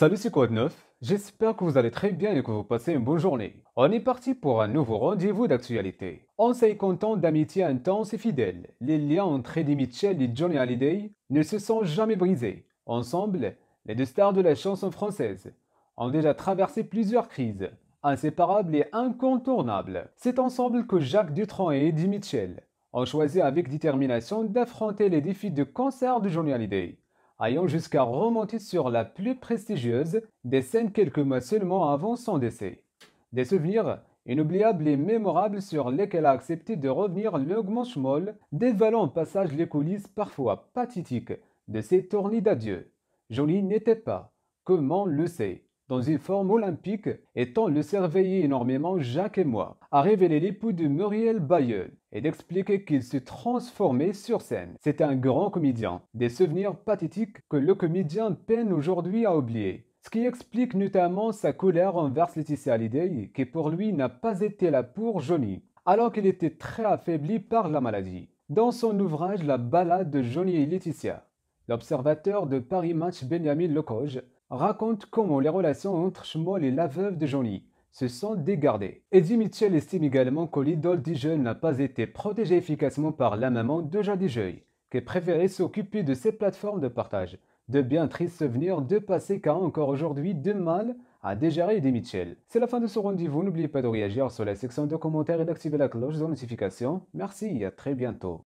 Salut, c'est Code9. J'espère que vous allez très bien et que vous passez une bonne journée. On est parti pour un nouveau rendez-vous d'actualité. On s'est content d'amitié intense et fidèle. Les liens entre Eddie Mitchell et Johnny Hallyday ne se sont jamais brisés. Ensemble, les deux stars de la chanson française ont déjà traversé plusieurs crises, inséparables et incontournables. C'est ensemble que Jacques Dutronc et Eddie Mitchell ont choisi avec détermination d'affronter les défis de cancer de Johnny Hallyday ayant jusqu'à remonter sur la plus prestigieuse des scènes quelques mois seulement avant son décès. Des souvenirs inoubliables et mémorables sur lesquels a accepté de revenir longuement Schmoll, dévalant au passage les coulisses parfois pathétiques de ses tournées d'adieu. Jolie n'était pas, comment le sait dans une forme olympique et le surveillait énormément Jacques et moi, a révélé l'époux de Muriel Bayeul et d'expliquer qu'il se transformait sur scène. C'est un grand comédien, des souvenirs pathétiques que le comédien peine aujourd'hui à oublier. Ce qui explique notamment sa colère envers Laetitia Hallyday, qui pour lui n'a pas été la pour Johnny, alors qu'il était très affaibli par la maladie. Dans son ouvrage La balade de Johnny et Laetitia, l'observateur de Paris Match Benjamin Lecoge raconte comment les relations entre Schmoll et la veuve de Johnny se sont dégardées. Eddie Mitchell estime également que l'idole jeune n'a pas été protégée efficacement par la maman de Jadijeuil, qui préférait s'occuper de ses plateformes de partage. De bien tristes souvenirs de passé car encore aujourd'hui de mal à dégérer Eddie Mitchell. C'est la fin de ce rendez-vous, n'oubliez pas de réagir sur la section de commentaires et d'activer la cloche de notification. Merci et à très bientôt.